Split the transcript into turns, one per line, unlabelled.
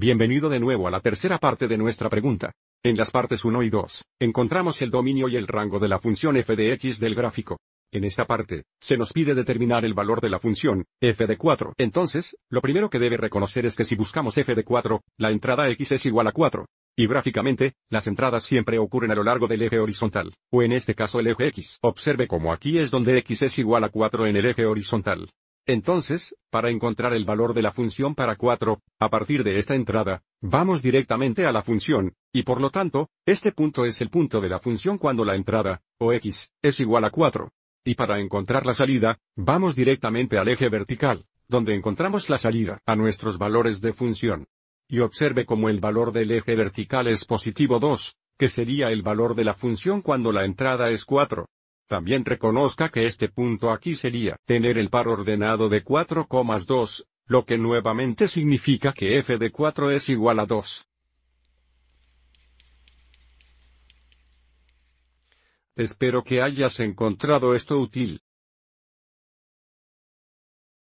Bienvenido de nuevo a la tercera parte de nuestra pregunta. En las partes 1 y 2, encontramos el dominio y el rango de la función f de x del gráfico. En esta parte, se nos pide determinar el valor de la función, f de 4. Entonces, lo primero que debe reconocer es que si buscamos f de 4, la entrada x es igual a 4. Y gráficamente, las entradas siempre ocurren a lo largo del eje horizontal, o en este caso el eje X. Observe como aquí es donde X es igual a 4 en el eje horizontal. Entonces, para encontrar el valor de la función para 4, a partir de esta entrada, vamos directamente a la función, y por lo tanto, este punto es el punto de la función cuando la entrada, o x, es igual a 4. Y para encontrar la salida, vamos directamente al eje vertical, donde encontramos la salida a nuestros valores de función. Y observe cómo el valor del eje vertical es positivo 2, que sería el valor de la función cuando la entrada es 4. También reconozca que este punto aquí sería tener el par ordenado de 4,2, lo que nuevamente significa que f de 4 es igual a 2. Espero que hayas encontrado esto útil.